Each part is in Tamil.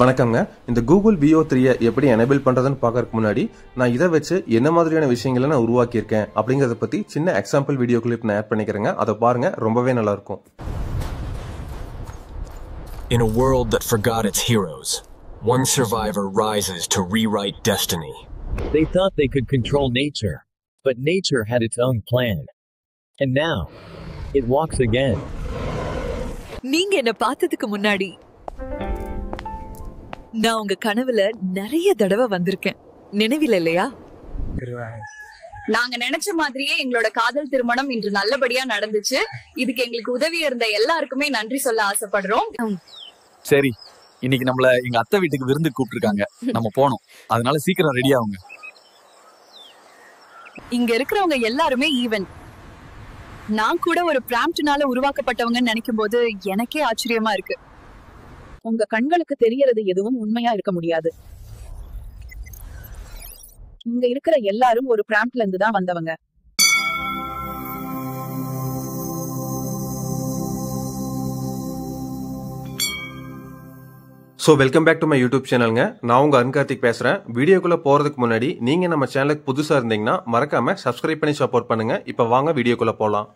வணக்கங்க இந்த கூகுள் பிஓ த்ரீயை எப்படி எனேபிள் பண்றதுன்னு பார்க்கறதுக்கு முன்னாடி நான் இதை வச்சு என்ன மாதிரியான விஷயங்களை நான் உருவாக்கியிருக்கேன் அப்படிங்கிறத பற்றி சின்ன எக்ஸாம்பிள் வீடியோ கிளிப் நான் ஆட் பண்ணிக்கிறேங்க அதை பாருங்க ரொம்பவே இருக்கும் In a world that forgot its heroes, one survivor rises to rewrite destiny. They thought they could control nature, but nature had its own plan. And now, it walks again. நீங்க என்ன பார்த்ததுக்கு முன்னாடி நான் உங்க கனவுல நிறைய தடவை வந்திருக்கேன் நினைவில் இல்லையா நாங்க நினைச்ச மாதிரியே எங்களோட காதல் திருமணம் இன்று நல்லபடியா நடந்துச்சு இதுக்கு எங்களுக்கு உதவி இருந்த எல்லாருக்குமே நன்றி சொல்ல ஆசைப்படுறோம் சரி இன்னைக்கு நம்மள எங்க அத்தை வீட்டுக்கு விருந்து கூப்பிட்டுருக்காங்க நம்ம போனோம் அதனால சீக்கிரம் ரெடி ஆகுங்க இங்க இருக்கிறவங்க எல்லாருமே ஈவன் நான் கூட ஒரு பிராம்ப்டனால உருவாக்கப்பட்டவங்கன்னு நினைக்கும் போது எனக்கே ஆச்சரியமா இருக்கு உங்க கண்களுக்கு தெரியறது எதுவும் உண்மையா இருக்க முடியாது இங்க இருக்கிற எல்லாரும் ஒரு பிராம்ப்ட்ல இருந்து தான் வந்தவங்க so welcome back to my YouTube சேனலுங்க நான் உங்கள் அன்கார்த்திக் பேசுகிறேன் வீடியோக்குள்ளே போகிறதுக்கு முன்னாடி நீங்கள் நம்ம சேனலுக்கு புதுசாக இருந்தீங்கன்னா மறக்காமல் சப்ஸ்கிரைப் பண்ணி சப்போர்ட் பண்ணுங்கள் இப்போ வாங்க வீடியோக்குள்ளே போகலாம்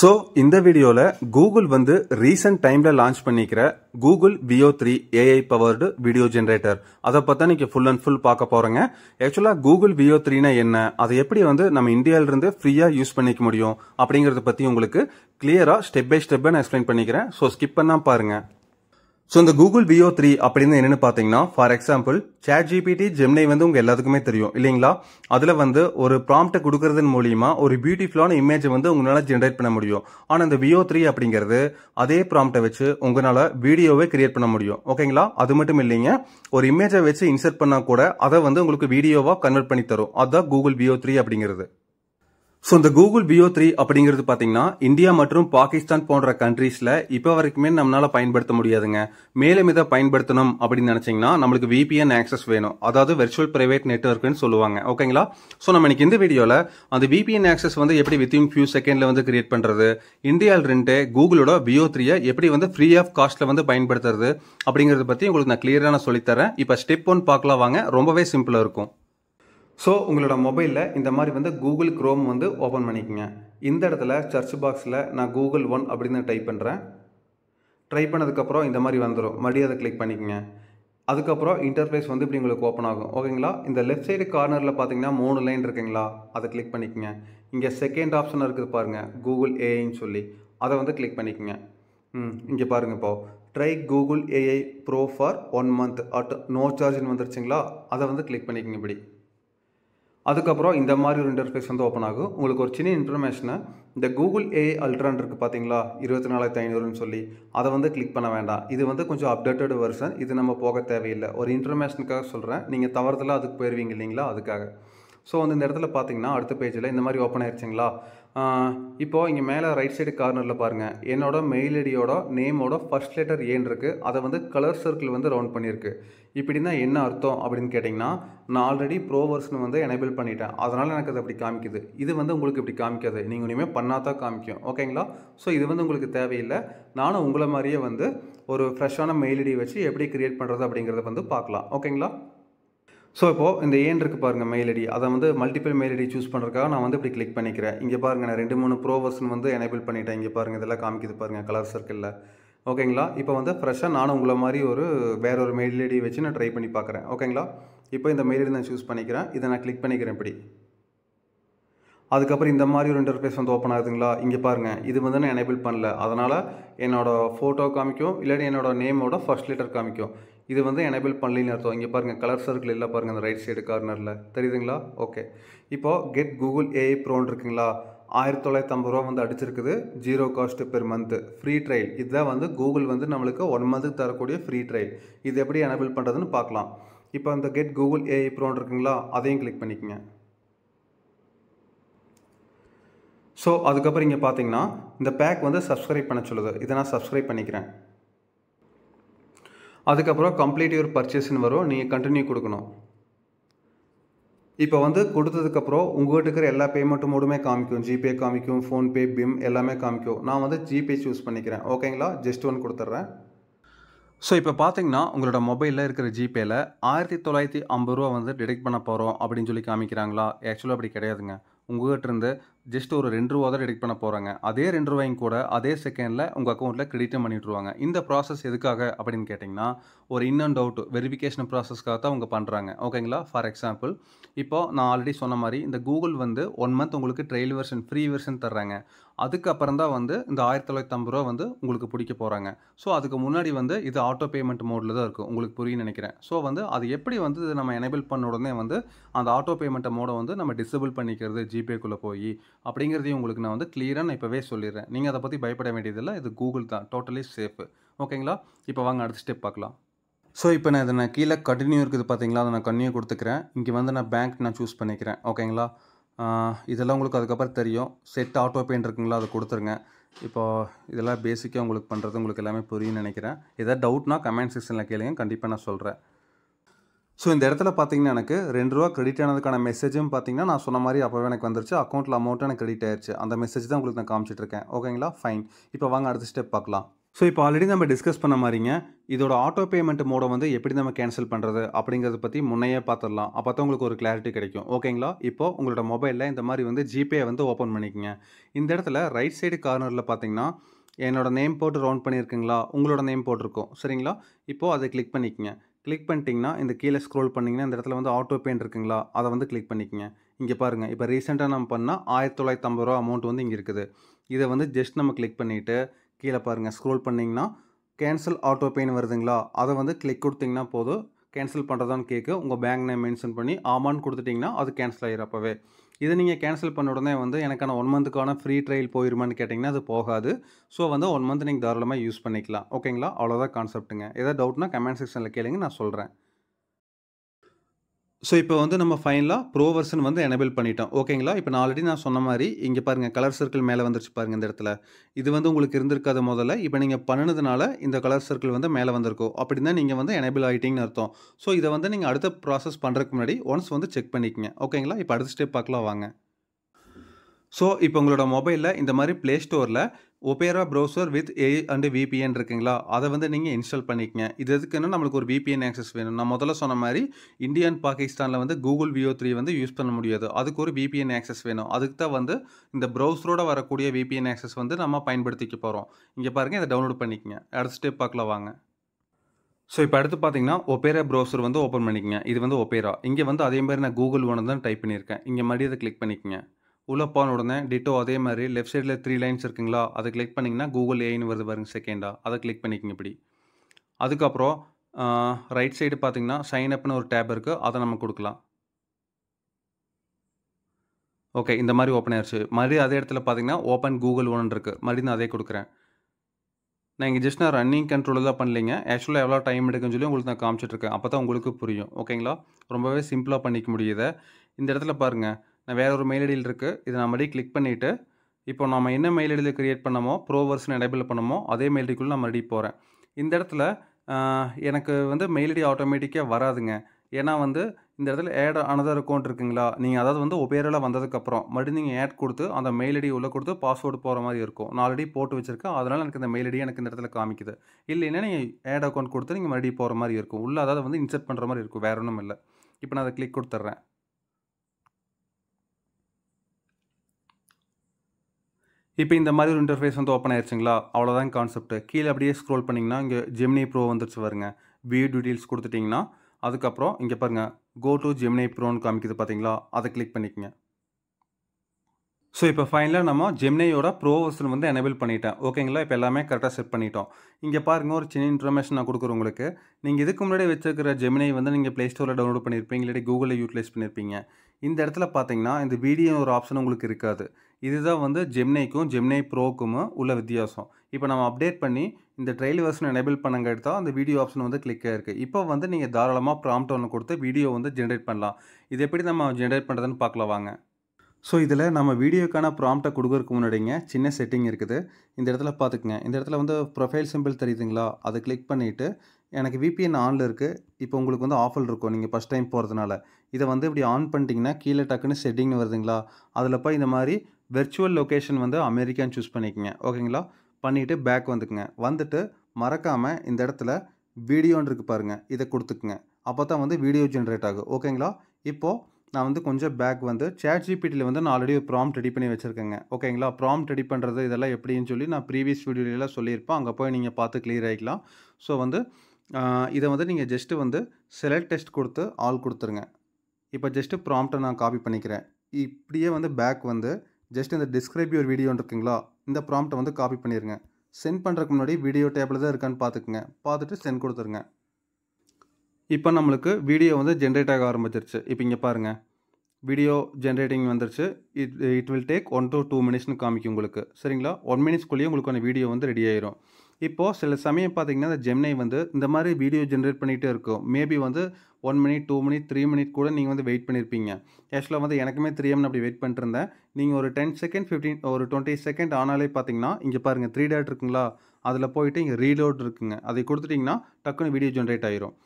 ஸோ இந்த வீடியோவில் கூகுள் வந்து ரீசெண்ட் டைமில் லான்ச் பண்ணிக்கிற Google Veo three AI powered video generator அதை பற்றி நீங்கள் ஃபுல் அண்ட் ஃபுல் பார்க்க போகிறேங்க ஆக்சுவலாக கூகுள் வியோ த்ரீனா என்ன அதை எப்படி வந்து நம்ம இந்தியாவிலிருந்து ஃப்ரீயாக யூஸ் பண்ணிக்க முடியும் அப்படிங்கிறத பற்றி உங்களுக்கு கிளியராக ஸ்டெப் பை ஸ்டெப்பை நான் எக்ஸ்பிளைன் பண்ணிக்கிறேன் ஸோ ஸ்கிப் பண்ணால் பாருங்கள் ஸோ இந்த கூகுள் பியோ த்ரீ அப்படின்னு என்னென்னு பார்த்தீங்கன்னா for example chat GPT Gemini வந்து உங்கள் எல்லாத்துக்குமே தெரியும் இல்லைங்களா அதில் வந்து ஒரு ப்ராம்ப்டை கொடுக்கறதன் மூலியமா ஒரு பியூட்டிஃபுல்லான இமேஜை வந்து உங்களால் ஜென்ரேட் பண்ண முடியும் ஆனால் இந்த விஓ த்ரீ அப்படிங்கிறது அதே ப்ராம்ப்டை வச்சு உங்களால் வீடியோவே கிரியேட் பண்ண முடியும் ஓகேங்களா அது மட்டும் இல்லைங்க ஒரு இமேஜை வச்சு இன்சர்ட் பண்ணால் கூட அதை வந்து உங்களுக்கு வீடியோவாக கன்வெர்ட் பண்ணி தரும் அதுதான் கூகுள் பியோ த்ரீ அப்படிங்கிறது ஸோ இந்த கூகுள் பியோ த்ரீ அப்படிங்கிறது பார்த்தீங்கன்னா இந்தியா மற்றும் பாகிஸ்தான் போன்ற கண்ட்ரீஸில் இப்போ வரைக்குமே நம்மளால் பயன்படுத்த முடியாதுங்க மேலும் இதை பயன்படுத்தணும் அப்படின்னு நினச்சிங்கன்னா நம்மளுக்கு விபிஎன் ஆக்சஸ் வேணும் அதாவது வெர்ச்சுவல் பிரைவேட் நெட்ஒர்க்னு சொல்லுவாங்க ஓகேங்களா ஸோ நம்ம இன்னைக்கு இந்த வீடியோவில் அந்த விபிஎன் ஆக்சஸ் வந்து எப்படி வித்தின் ஃபியூ செகண்டில் வந்து கிரியேட் பண்ணுறது இந்தியாவில் ரெண்டு கூகுளோட பியோ த்ரீயை எப்படி வந்து ஃப்ரீ ஆஃப் காஸ்ட்டில் வந்து பயன்படுத்துறது அப்படிங்கிறத பற்றி உங்களுக்கு நான் கிளியராக சொல்லித்தரேன் இப்போ ஸ்டெப் ஒன் பார்க்கலாம் வாங்க ரொம்பவே சிம்பிளாக இருக்கும் ஸோ உங்களோட மொபைலில் இந்த மாதிரி வந்து கூகுள் க்ரோம் வந்து ஓப்பன் பண்ணிக்கோங்க இந்த இடத்துல சர்ச் பாக்ஸில் நான் கூகுள் ஒன் அப்படின்னு டைப் பண்ணுறேன் ட்ரை பண்ணதுக்கப்புறம் இந்த மாதிரி வந்துடும் மறுபடியும் அதை கிளிக் பண்ணிக்கோங்க அதுக்கப்புறம் இன்டர்ஃபேஸ் வந்து இப்படி உங்களுக்கு ஓப்பன் ஆகும் ஓகேங்களா இந்த லெஃப்ட் சைடு கார்னரில் பார்த்தீங்கன்னா மூணு லைன் இருக்குங்களா அதை கிளிக் பண்ணிக்கோங்க இங்கே செகண்ட் ஆப்ஷன் இருக்குது பாருங்கள் கூகுள் ஏஐன்னு சொல்லி அதை வந்து கிளிக் பண்ணிக்கோங்க ம் இங்கே பாருங்கள் இப்போது try Google AI pro for one month at no சார்ஜ்னு வந்துருச்சுங்களா அதை வந்து கிளிக் பண்ணிக்கோங்க இப்படி அதுக்கப்புறம் இந்த மாதிரி ஒரு இன்டர்ஃபேஸ் வந்து ஓப்பன் ஆகும் உங்களுக்கு ஒரு சின்ன இன்ஃபர்மேஷனை இந்த கூகுள் ஏ அல்ட்ரான் இருக்குது பார்த்தீங்களா இருபத்தி நாலாயிரத்தி ஐநூறுன்னு சொல்லி அதை வந்து கிளிக் பண்ண வேண்டாம் இது வந்து கொஞ்சம் அப்டேட்டட் வருஷன் இது நம்ம போக தேவையில்லை ஒரு இன்ஃபர்மேஷனுக்காக சொல்கிறேன் நீங்கள் தவறுதலாக அதுக்கு போயிடுவீங்க இல்லைங்களா அதுக்காக ஸோ வந்து இந்த இடத்துல பார்த்தீங்கன்னா அடுத்த பேஜில் இந்த மாதிரி ஓப்பன் ஆயிடுச்சிங்களா இப்போது இங்கே மேலே ரைட் சைடு கார்னரில் பாருங்கள் என்னோட மெயில் ஐடியோட நேமோட ஃபஸ்ட் லெட்டர் ஏன் இருக்குது அதை வந்து கலர் சர்க்கிள் வந்து ரவுண்ட் பண்ணியிருக்கு இப்படின்னா என்ன அர்த்தம் அப்படின்னு கேட்டிங்கன்னா நான் ஆல்ரெடி ப்ரோ வெர்ஷன் வந்து எனேபிள் பண்ணிட்டேன் அதனால் எனக்கு அது அப்படி காமிக்குது இது வந்து உங்களுக்கு இப்படி காமிக்காது நீங்கள் இனிமேல் பண்ணால் தான் காமிக்கும் ஓகேங்களா ஸோ இது வந்து உங்களுக்கு தேவையில்லை நானும் உங்களை மாதிரியே வந்து ஒரு ஃப்ரெஷ்ஷான மெயில் ஐடி வச்சு எப்படி க்ரியேட் பண்ணுறது அப்படிங்கிறத வந்து பார்க்கலாம் ஓகேங்களா ஸோ இப்போது இந்த ஏன் இருக்குது பாருங்கள் மெயில் ஐடி அதை வந்து மல்டிபிள் மெயில் ஐடி சூஸ் பண்ணுறதுக்காக நான் வந்து இப்படி கிளிக் பண்ணிக்கிறேன் இங்கே பாருங்கள் நான் ரெண்டு மூணு ப்ரோ வெர்ஷன் வந்து எனேபிள் பண்ணிட்டேன் இங்கே பாருங்கள் இதெல்லாம் காமிக்குது பாருங்கள் கலர் சர்க்கிளில் ஓகேங்களா இப்போ வந்து ஃப்ரெஷ்ஷாக நானும் உங்களை மாதிரி ஒரு வேற ஒரு மெயில் ஐடி வச்சு நான் ட்ரை பண்ணி பார்க்குறேன் ஓகேங்களா இப்போ இந்த மெயில் ஐடி நான் சூஸ் பண்ணிக்கிறேன் இதை நான் கிளிக் பண்ணிக்கிறேன் இப்படி அதுக்கப்புறம் இந்த மாதிரி ஒரு இன்டர்ஃபேஸ் வந்து ஓப்பன் ஆகுதுங்களா இங்கே பாருங்கள் இது வந்து நான் எனேபிள் பண்ணல அதனால் என்னோடய ஃபோட்டோ காமிக்கும் இல்லாட்டி என்னோடய நேமோட ஃபர்ஸ்ட் லெட்டர் காமிக்கும் இது வந்து எனேபிள் பண்ணலின்னு அர்த்தம் இங்கே பாருங்கள் கலர் சர்க்கிள் இல்லை பாருங்கள் அந்த ரைட் சைடு கார்னரில் தெரியுதுங்களா ஓகே இப்போது கெட் கூகுள் ஏஐ ப்ரோன் இருக்குங்களா ஆயிரத்தி தொள்ளாயிரத்தி ஐம்பது ரூபா வந்து அடிச்சிருக்குது zero cost per month free trial இதுதான் வந்து கூகுள் வந்து நம்மளுக்கு ஒன் மந்த்துக்கு தரக்கூடிய ஃப்ரீ ட்ரையல் இது எப்படி எனேபிள் பண்ணுறதுன்னு பார்க்கலாம் இப்போ அந்த கெட் கூகுள் ஏஐ ப்ரோன் இருக்குங்களா அதையும் கிளிக் பண்ணிக்கோங்க ஸோ அதுக்கப்புறம் இங்கே பார்த்தீங்கன்னா இந்த பேக் வந்து சப்ஸ்கிரைப் பண்ண சொல்லுது இதை நான் சப்ஸ்கிரைப் பண்ணிக்கிறேன் அதுக்கப்புறம் கம்ப்ளீட் யுவர் பர்ச்சேஸ்னு வரும் நீங்கள் கண்டினியூ கொடுக்கணும் இப்போ வந்து கொடுத்ததுக்கப்புறம் உங்கள்கிட்ட இருக்கிற எல்லா மோடுமே காமிக்கும் ஜிபே காமிக்கும் ஃபோன்பே பிம் எல்லாமே காமிக்கும் நான் வந்து ஜிபே சூஸ் பண்ணிக்கிறேன் ஓகேங்களா ஜஸ்ட் ஒன் கொடுத்துட்றேன் ஸோ இப்போ பார்த்தீங்கன்னா உங்களோட மொபைலில் இருக்கிற ஜிபேயில் ஆயிரத்தி தொள்ளாயிரத்தி ஐம்பது ரூபா வந்து டிடெக்ட் பண்ண போகிறோம் அப்படின்னு சொல்லி காமிக்கிறாங்களா ஆக்சுவலாக அப்படி கிடையாதுங்க உங்கள்கிட்ட இருந்து ஜஸ்ட் ஒரு ரெண்டு ரூபா தான் டெடிக்ட் பண்ண போகிறாங்க அதே ரெண்டு ரூபாயும் கூட அதே செகண்டில் உங்கள் அக்கௌண்ட்டில் கிரெடிட்டும் பண்ணிவிட்ருவாங்க இந்த ப்ராசஸ் எதுக்காக அப்படின்னு கேட்டிங்கன்னா ஒரு இன் அண்ட் அவுட் வெரிஃபிகேஷன் ப்ராசஸ்க்காக தான் அவங்க பண்ணுறாங்க ஓகேங்களா ஃபார் எக்ஸாம்பிள் இப்போ நான் ஆல்ரெடி சொன்ன மாதிரி இந்த கூகுள் வந்து ஒன் மந்த் உங்களுக்கு ட்ரெயில் வெர்ஷன் ஃப்ரீ வெர்ஷன் தர்றாங்க அதுக்கப்புறம் தான் வந்து இந்த ஆயிரத்தி தொள்ளாயிரத்தி ஐம்பது ரூபா வந்து உங்களுக்கு பிடிக்க போகிறாங்க ஸோ அதுக்கு முன்னாடி வந்து இது ஆட்டோ பேமெண்ட் மோடில் தான் இருக்கும் உங்களுக்கு புரியும் நினைக்கிறேன் ஸோ வந்து அது எப்படி வந்து இதை நம்ம எனேபிள் பண்ண உடனே வந்து அந்த ஆட்டோ பேமெண்ட் மோடை வந்து நம்ம டிசபிள் பண்ணிக்கிறது ஜிபேக்குள்ளே போய் அப்படிங்கிறதையும் உங்களுக்கு நான் வந்து கிளியராக நான் இப்போவே சொல்லிடுறேன் நீங்கள் அதை பற்றி பயப்பட வேண்டியதில்லை இது கூகுள் தான் டோட்டலி சேஃபு ஓகேங்களா இப்போ வாங்க அடுத்த ஸ்டெப் பார்க்கலாம் ஸோ இப்போ நான் இதை நான் கீழே கண்டினியூ இருக்குது பார்த்தீங்களா அதை நான் கண்டினியூ கொடுத்துக்கிறேன் இங்கே வந்து நான் பேங்க் நான் சூஸ் பண்ணிக்கிறேன் ஓகேங்களா இதெல்லாம் உங்களுக்கு அதுக்கப்புறம் தெரியும் செட் ஆட்டோ பெயிண்ட் இருக்குங்களா அதை கொடுத்துருங்க இப்போது இதெல்லாம் பேசிக்காக உங்களுக்கு பண்ணுறது உங்களுக்கு எல்லாமே புரியும்னு நினைக்கிறேன் எதாவது டவுட்னா கமெண்ட் செக்ஷனில் கேளுங்க கண்டிப்பாக நான் சொல்கிறேன் ஸோ இந்த இடத்துல பார்த்தீங்கன்னா எனக்கு ரெண்டு ரூபா கிரெடிட் ஆனதுக்கான மெசேஜும் பார்த்தீங்கன்னா நான் சொன்ன மாதிரி அப்போவே எனக்கு வந்துருச்சு அக்கௌண்ட்டில் அமௌண்ட்டும் எனக்கு கிரெடிட் ஆயிடுச்சு அந்த மெசேஜ் தான் உங்களுக்கு நான் காமிச்சிட்ருக்கேன் ஓகேங்களா ஃபைன் இப்போ வாங்க அடுத்த ஸ்டெப் பார்க்கலாம் ஸோ இப்போ ஆல்ரெடி நம்ம டிஸ்கஸ் பண்ண மாதிரிங்க இதோட ஆட்டோ பேமெண்ட் மோடை வந்து எப்படி நம்ம கேன்சல் பண்ணுறது அப்படிங்கிறத பற்றி முன்னையே பார்த்துடலாம் அப்போ தான் உங்களுக்கு ஒரு கிளாரிட்டி கிடைக்கும் ஓகேங்களா இப்போ உங்களோட மொபைலில் இந்த மாதிரி வந்து ஜிபே வந்து ஓப்பன் பண்ணிக்கோங்க இந்த இடத்துல ரைட் சைடு கார்னரில் பார்த்தீங்கன்னா என்னோட நேம் போட்டு ரவுண்ட் பண்ணியிருக்கீங்களா உங்களோட நேம் போட்டிருக்கோம் சரிங்களா இப்போது அதை கிளிக் பண்ணிக்கோங்க கிளிக் பண்ணிட்டிங்கன்னா இந்த கீழே ஸ்க்ரோல் பண்ணிங்கன்னா இந்த இடத்துல வந்து ஆட்டோ பேன் இருக்குங்களா அதை வந்து கிளிக் பண்ணிக்கோங்க இங்கே பாருங்கள் இப்போ ரீசெண்டாக நம்ம பண்ணால் ஆயிரத்தி தொள்ளாயிரத்தி ஐம்பது ரூபா அமௌண்ட் வந்து இங்கே இருக்குது இதை வந்து ஜஸ்ட் நம்ம கிளிக் பண்ணிவிட்டு கீழே பாருங்கள் ஸ்க்ரோல் பண்ணிங்கன்னா கேன்சல் ஆட்டோ பேன் வருதுங்களா அதை வந்து கிளிக் கொடுத்திங்கன்னா போதும் கேன்சல் பண்ணுறதான்னு கேட்கு உங்கள் பேங்க் நேம் மென்ஷன் பண்ணி ஆமான்னு கொடுத்துட்டிங்கன்னா அது கேன்சல் ஆகிறப்பவே இதை நீங்கள் கேன்சல் பண்ண உடனே வந்து எனக்கான ஒன் மந்த்துக்கான ஃப்ரீ ட்ரையல் போயிருமான்னு கேட்டிங்கன்னா அது போகாது ஸோ வந்து ஒன் மந்த் நீங்கள் தாராளமாக யூஸ் பண்ணிக்கலாம் ஓகேங்களா அவ்வளோதான் கான்செப்ட்டுங்க ஏதாவது டவுட்னா கமெண்ட் செக்ஷனில் கேளுங்க நான் சொல்கிறேன் ஸோ இப்போ வந்து நம்ம ஃபைனலாக ப்ரோ வெர்ஷன் வந்து எனபிள் பண்ணிட்டோம் ஓகேங்களா இப்போ நான் ஆல்ரெடி நான் சொன்ன மாதிரி இங்கே பாருங்கள் கலர் சர்க்கிள் மேலே வந்துருச்சு பாருங்கள் இந்த இடத்துல இது வந்து உங்களுக்கு இருந்திருக்காத முதல்ல இப்போ நீங்கள் பண்ணினதுனால இந்த கலர் சர்க்கிள் வந்து மேலே வந்திருக்கும் அப்படின்னா நீங்கள் வந்து எனபிள் ஆகிட்டிங்கன்னு அர்த்தம் ஸோ இதை வந்து நீங்கள் அடுத்த ப்ராசஸ் பண்ணுறதுக்கு முன்னாடி ஒன்ஸ் வந்து செக் பண்ணிக்கங்க ஓகேங்களா இப்போ அடுத்த ஸ்டெப் பார்க்கலாம் வாங்க ஸோ இப்போ உங்களோட மொபைலில் இந்த மாதிரி ப்ளே ஸ்டோரில் Opera browser with a and VPN இருக்குங்களா அதை வந்து நீங்கள் இன்ஸ்டால் பண்ணிக்கங்க இது எதுக்குன்னா நம்மளுக்கு ஒரு விபிஎன் ஆக்சஸ் வேணும் நான் முதல்ல சொன்ன மாதிரி இந்தியா அண்ட் பாகிஸ்தானில் வந்து கூகுள் வியோ த்ரீ வந்து யூஸ் பண்ண முடியாது அதுக்கு ஒரு விபிஎன் ஆக்சஸ் வேணும் அதுக்கு தான் வந்து இந்த ப்ரௌசரோட வரக்கூடிய விபிஎன் ஆக்சஸ் வந்து நம்ம பயன்படுத்திக்க போகிறோம் இங்கே பாருங்கள் இதை டவுன்லோட் பண்ணிக்கங்க அடுத்த ஸ்டெப் பார்க்கலாம் வாங்க ஸோ இப்போ அடுத்து பார்த்தீங்கன்னா ஒபேரா ப்ரௌசர் வந்து ஓப்பன் பண்ணிக்கங்க இது வந்து ஒபேரா இங்கே வந்து அதே மாதிரி நான் கூகுள் ஒன்று தான் டைப் பண்ணியிருக்கேன் இங்கே மறுபடியும் அதை கிளிக் பண்ணிக்கங்க உள்ளே போன உடனே டிட்டோ அதே மாதிரி லெஃப்ட் சைடில் த்ரீ லைன்ஸ் இருக்குங்களா அதை கிளிக் பண்ணிங்கன்னா கூகுள் ஏஐன்னு வருது பாருங்கள் செகண்டா அதை கிளிக் பண்ணிக்கங்க இப்படி அதுக்கப்புறம் ரைட் சைடு பார்த்திங்கன்னா சைன் அப்னு ஒரு டேப் இருக்குது அதை நம்ம கொடுக்கலாம் ஓகே இந்த மாதிரி ஓப்பன் ஆயிடுச்சு மறுபடியும் அதே இடத்துல பார்த்தீங்கன்னா ஓப்பன் கூகுள் ஒன்று இருக்குது மறுபடியும் நான் அதே கொடுக்குறேன் நான் இங்கே ஜஸ்ட் நான் ரன்னிங் கண்ட்ரோல் தான் பண்ணலைங்க ஆக்சுவலாக எவ்வளோ டைம் எடுக்குன்னு சொல்லி உங்களுக்கு நான் காமிச்சிட்ருக்கேன் அப்போ தான் உங்களுக்கு புரியும் ஓகேங்களா ரொம்பவே சிம்பிளாக பண்ணிக்க முடியுது இந்த இடத்துல பாருங்கள் நான் வேறு ஒரு மெயில் ஐடியில் இருக்குது இதை நான் மறுபடியும் கிளிக் பண்ணிவிட்டு இப்போ நம்ம என்ன மெயில் ஐடியில் க்ரியேட் பண்ணமோ ப்ரோ வெர்ஷன் எனேபிள் பண்ணமோ அதே மெயில் ஐடிக்குள்ளே நான் மறுபடியும் போகிறேன் இந்த இடத்துல எனக்கு வந்து மெயில் ஐடி ஆட்டோமேட்டிக்காக வராதுங்க ஏன்னா வந்து இந்த இடத்துல ஆட் அனதர் அக்கௌண்ட் இருக்குங்களா நீங்கள் அதாவது வந்து ஒபேரில் வந்ததுக்கப்புறம் மறுபடியும் நீங்கள் ஆட் கொடுத்து அந்த மெயில் ஐடி உள்ளே கொடுத்து பாஸ்வேர்டு போகிற மாதிரி இருக்கும் நான் ஆல்ரெடி போட்டு வச்சுருக்கேன் அதனால் எனக்கு இந்த மெயில் ஐடி எனக்கு இந்த இடத்துல காமிக்குது இல்லைன்னா நீங்கள் ஆட் அக்கௌண்ட் கொடுத்து நீங்கள் மறுபடியும் போகிற மாதிரி இருக்கும் உள்ளே அதாவது வந்து இன்சர்ட் பண்ணுற மாதிரி இருக்கும் வேறு ஒன்றும் இல்லை இப்போ நான் அதை கிளிக் கொடுத்துட்றேன் இப்போ இந்த மாதிரி ஒரு இன்டர்ஃபேஸ் வந்து ஓப்பன் ஆயிடுச்சுங்களா அவ்வளோதான் கான்செப்ட் கீழே அப்படியே ஸ்க்ரோல் பண்ணிங்கன்னா இங்கே ஜெமினி ப்ரோ வந்துருச்சு வருங்க வியூ டீட்டெயில்ஸ் கொடுத்துட்டிங்கன்னா அதுக்கப்புறம் இங்கே பாருங்கள் கோ டு ஜெமினி ப்ரோன்னு காமிக்குது பார்த்தீங்களா அதை கிளிக் பண்ணிக்கங்க ஸோ இப்போ ஃபைனலாக நம்ம ஜெம்னையோட ப்ரோ வர்ஷன் வந்து எனேபிள் பண்ணிட்டேன் ஓகேங்களா இப்போ எல்லாமே கரெக்டாக செட் பண்ணிட்டோம் இங்கே பாருங்கள் ஒரு சின்ன இன்ஃபர்மேஷன் நான் கொடுக்குறேன் உங்களுக்கு நீங்கள் இதுக்கு முன்னாடி வச்சுருக்கிற ஜெமினை வந்து நீங்கள் ப்ளே ஸ்டோரில் டவுன்லோட் பண்ணியிருப்பீங்க இல்லாட்டி கூகுளில் யூட்டிலைஸ் பண்ணியிருப்பீங்க இந்த இடத்துல பார்த்தீங்கன்னா இந்த வீடியோ ஒரு ஆப்ஷன் உங்களுக்கு இருக்காது இதுதான் வந்து ஜெம்னைக்கும் ஜெம்னை ப்ரோக்கும் உள்ள வித்தியாசம் இப்போ நம்ம அப்டேட் பண்ணி இந்த ட்ரையல் வர்ஷன் எனேபிள் பண்ணுங்க எடுத்தால் அந்த வீடியோ ஆப்ஷன் வந்து கிளிக் ஆகிருக்கு இப்போ வந்து நீங்கள் தாராளமாக ப்ராம்ப்ட் ஒன்று கொடுத்து வீடியோ வந்து ஜென்ரேட் பண்ணலாம் இது எப்படி நம்ம ஜென்ரேட் பண்ணுறதுன்னு பார்க்கலாம் வாங்க ஸோ இதில் நம்ம வீடியோக்கான ப்ராம்ப்டை கொடுக்குறதுக்கு முன்னாடிங்க சின்ன செட்டிங் இருக்குது இந்த இடத்துல பார்த்துக்குங்க இந்த இடத்துல வந்து ப்ரொஃபைல் சிம்பிள் தெரியுதுங்களா அதை கிளிக் பண்ணிவிட்டு எனக்கு விபிஎன் ஆனில் இருக்குது இப்போ உங்களுக்கு வந்து ஆஃபர் இருக்கும் நீங்கள் ஃபஸ்ட் டைம் போகிறதுனால இதை வந்து இப்படி ஆன் பண்ணிட்டீங்கன்னா கீழே டக்குன்னு செட்டிங் வருதுங்களா அதில் போய் இந்த மாதிரி வெர்ச்சுவல் லொக்கேஷன் வந்து அமெரிக்கான்னு சூஸ் பண்ணிக்கோங்க ஓகேங்களா பண்ணிவிட்டு பேக் வந்துக்குங்க வந்துட்டு மறக்காமல் இந்த இடத்துல வீடியோன்னு இருக்குது பாருங்கள் இதை கொடுத்துக்குங்க அப்போ தான் வந்து வீடியோ ஜென்ரேட் ஆகும் ஓகேங்களா இப்போது நான் வந்து கொஞ்சம் பேக் வந்து சேட் ஜிபிடியில் வந்து நான் ஆல்ரெடி ஒரு ப்ராம்ப்ட் ரெடி பண்ணி வச்சுருக்கேங்க ஓகேங்களா ப்ராம்ப்ட் ரெடி பண்ணுறது இதெல்லாம் எப்படின்னு சொல்லி நான் ப்ரீவியஸ் வீடியோலாம் சொல்லியிருப்பேன் அங்கே போய் நீங்கள் பார்த்து கிளியர் ஆகிக்கலாம் ஸோ வந்து இதை வந்து நீங்கள் ஜஸ்ட்டு வந்து செலக்ட் டெஸ்ட் கொடுத்து ஆல் கொடுத்துருங்க இப்போ ஜஸ்ட்டு ப்ராம்ப்டை நான் காப்பி பண்ணிக்கிறேன் இப்படியே வந்து பேக் வந்து ஜஸ்ட் இந்த டிஸ்கிரைப் யூர் வீடியோன்னு இருக்குங்களா இந்த ப்ராம்ப்டை வந்து காப்பி பண்ணிடுங்க சென்ட் பண்ணுறதுக்கு முன்னாடி வீடியோ டேபிள் தான் இருக்கான்னு பார்த்துக்குங்க பார்த்துட்டு சென்ட் கொடுத்துருங்க இப்போ நம்மளுக்கு வீடியோ வந்து ஜென்ரேட் ஆக ஆரம்பிச்சிருச்சு இப்போ இங்கே பாருங்கள் வீடியோ ஜென்ரேட்டிங் வந்துருச்சு it it will take one to two மினிட்ஸ்னு காமிக்கும் உங்களுக்கு சரிங்களா ஒன் மினிட்ஸ்குள்ளேயே உங்களுக்கான வீடியோ வந்து ரெடி ஆயிரும் இப்போது சில சமயம் பார்த்தீங்கன்னா இந்த ஜெம்னை வந்து இந்த மாதிரி வீடியோ ஜென்ரேட் பண்ணிகிட்டே இருக்கும் மேபி வந்து one minute two minute three minute கூட நீங்கள் வந்து வெயிட் பண்ணியிருப்பீங்க ஆக்சுவலாக வந்து எனக்குமே த்ரீ எம்னு அப்படி வெயிட் பண்ணிருந்தேன் நீங்கள் ஒரு டென் செகண்ட் ஃபிஃப்டீன் ஒரு டுவெண்ட்டி செகண்ட் ஆனாலே பார்த்தீங்கன்னா இங்கே பாருங்கள் த்ரீ டேட் இருக்குங்களா அதில் போயிட்டு இங்கே ரீலோட் இருக்குங்க அதை கொடுத்துட்டிங்கன்னா டக்குன்னு வீடியோ ஜென்ரேட் ஆயிரும்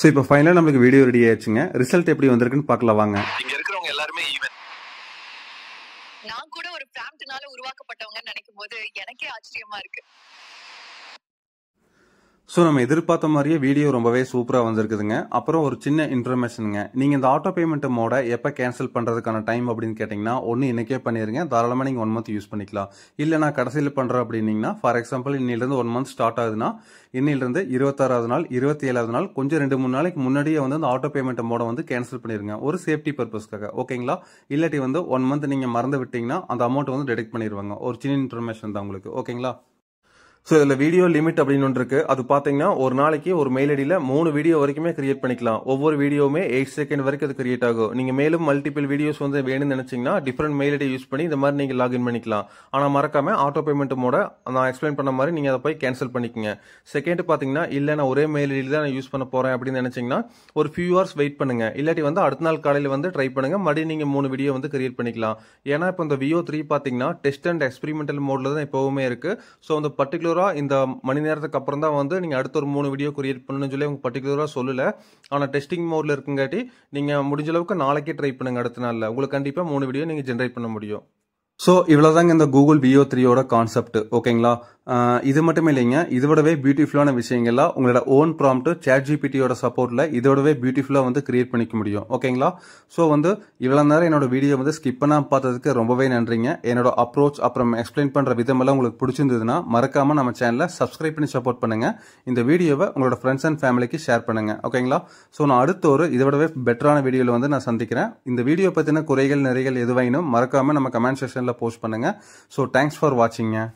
ஸோ இப்போ ஃபைனலாக நம்மளுக்கு வீடியோ ரெடி ஆயிடுச்சுங்க ரிசல்ட் எப்படி வந்திருக்குன்னு பார்க்கலாம் வாங்க இங்க இருக்கிறவங்க எல்லாருமே ஈவன் நான் கூட ஒரு பிராம்ப்ட்னால உருவாக்கப்பட்டவங்கன்னு நினைக்கும் போது எனக்கே ஆச்சரியமா இருக்கு ஸோ நம்ம எதிர்பார்த்த மாதிரியே வீடியோ ரொம்பவே சூப்பராக வந்திருக்குதுங்க அப்புறம் ஒரு சின்ன இன்ஃபர்மேஷனுங்க நீங்கள் இந்த ஆட்டோ பேமெண்ட் மோட எப்போ கேன்சல் பண்ணுறதுக்கான டைம் அப்படின்னு கேட்டிங்கன்னா ஒன்று இன்றைக்கே பண்ணிடுங்க தாராளமாக நீங்கள் ஒன் மந்த் யூஸ் பண்ணிக்கலாம் இல்லை நான் கடைசியில் பண்ணுறேன் அப்படின்னிங்கன்னா ஃபார் எக்ஸாம்பிள் இன்னிலிருந்து ஒன் மந்த் ஸ்டார்ட் ஆகுதுன்னா இன்னிலிருந்து இருபத்தாறாவது நாள் இருபத்தி ஏழாவது நாள் கொஞ்சம் ரெண்டு மூணு நாளைக்கு முன்னாடியே வந்து அந்த ஆட்டோ பேமெண்ட் மோட வந்து கேன்சல் பண்ணிடுங்க ஒரு சேஃப்டி பர்பஸ்க்காக ஓகேங்களா இல்லாட்டி வந்து ஒன் மந்த் நீங்கள் மறந்து விட்டீங்கன்னா அந்த அமௌண்ட் வந்து டிடெக்ட் பண்ணிடுவாங்க ஒரு சின்ன இன்ஃபர்மேஷன் தான் உங்களுக்கு ஓகேங்களா ஸோ இதில் வீடியோ லிமிட் அப்படின்னு ஒன்று இருக்குது அது பார்த்தீங்கன்னா ஒரு நாளைக்கு ஒரு மெயில் ஐடியில் மூணு வீடியோ வரைக்குமே கிரியேட் பண்ணிக்கலாம் ஒவ்வொரு வீடியோவுமே எயிட் செகண்ட் வரைக்கும் அது கிரியேட் ஆகும் நீங்கள் மேலும் மல்டிபிள் வீடியோஸ் வந்து வேணும்னு நினச்சிங்கன்னா டிஃப்ரெண்ட் மெயில் ஐடி யூஸ் பண்ணி இந்த மாதிரி நீங்கள் லாகின் பண்ணிக்கலாம் ஆனால் மறக்காமல் ஆட்டோ மோட நான் எக்ஸ்பிளைன் பண்ண மாதிரி நீங்கள் அதை போய் கேன்சல் பண்ணிக்கங்க செகண்ட் பார்த்தீங்கன்னா இல்லை நான் ஒரே மெயில் ஐடியில் தான் நான் யூஸ் பண்ண போகிறேன் அப்படின்னு நினச்சிங்கன்னா ஒரு ஃபியூ ஹவர்ஸ் வெயிட் பண்ணுங்கள் இல்லாட்டி வந்து அடுத்த நாள் காலையில் வந்து ட்ரை பண்ணுங்கள் மறுபடியும் நீங்கள் மூணு வீடியோ வந்து கிரியேட் பண்ணிக்கலாம் ஏன்னா இப்போ இந்த வியோ த்ரீ பார்த்தீங்கன்னா டெஸ்ட் அண்ட் எக்ஸ்பிரிமெண்டல் மோடில் தான் எப்போவுமே இருக்குது ஸோ அந்த பர்டிகுலர் பர்டிகுலராக இந்த மணி நேரத்துக்கு அப்புறம் தான் வந்து நீங்கள் அடுத்த ஒரு மூணு வீடியோ கிரியேட் பண்ணணும்னு சொல்லி உங்களுக்கு பர்டிகுலராக சொல்லலை ஆனால் டெஸ்டிங் மோடில் இருக்குங்காட்டி நீங்கள் முடிஞ்ச அளவுக்கு நாளைக்கே ட்ரை பண்ணுங்கள் அடுத்த நாளில் உங்களுக்கு கண்டிப்பாக மூணு வீடியோ நீங்கள் ஜென்ரேட் பண்ண முடியும் ஸோ இவ்வளோதாங்க இந்த கூகுள் பிஓ த்ரீயோட கான்செப்ட் ஓகேங்களா இது மட்டுமே இல்லைங்க இதோடவே பியூட்டிஃபுல்லான விஷயங்கள்லாம் உங்களோட ஓன் ப்ராம்ப்ட் சேட் ஜிபிடியோட சப்போர்ட்டில் இதோடவே பியூட்டிஃபுல்லாக வந்து கிரியேட் பண்ணிக்க முடியும் ஓகேங்களா ஸோ வந்து இவ்வளோ நேரம் என்னோட வீடியோ வந்து ஸ்கிப் பண்ணாமல் பார்த்ததுக்கு ரொம்பவே நன்றிங்க என்னோட அப்ரோச் அப்புறம் எக்ஸ்பிளைன் பண்ணுற விதமெல்லாம் உங்களுக்கு பிடிச்சிருந்ததுன்னா மறக்காமல் நம்ம சேனலை சப்ஸ்கிரைப் பண்ணி சப்போர்ட் பண்ணுங்கள் இந்த வீடியோவை உங்களோட ஃப்ரெண்ட்ஸ் அண்ட் ஃபேமிலிக்கு ஷேர் பண்ணுங்கள் ஓகேங்களா ஸோ நான் அடுத்த ஒரு இதோடவே பெட்டரான வீடியோவில் வந்து நான் சந்திக்கிறேன் இந்த வீடியோ பற்றின குறைகள் நிறைகள் எதுவாயினும் மறக்காமல் நம்ம கமெண்ட் செக்ஷனில் சேனலில் போஸ்ட் பண்ணுங்கள் ஸோ தேங்க்ஸ் ஃபார் வாட்சிங்க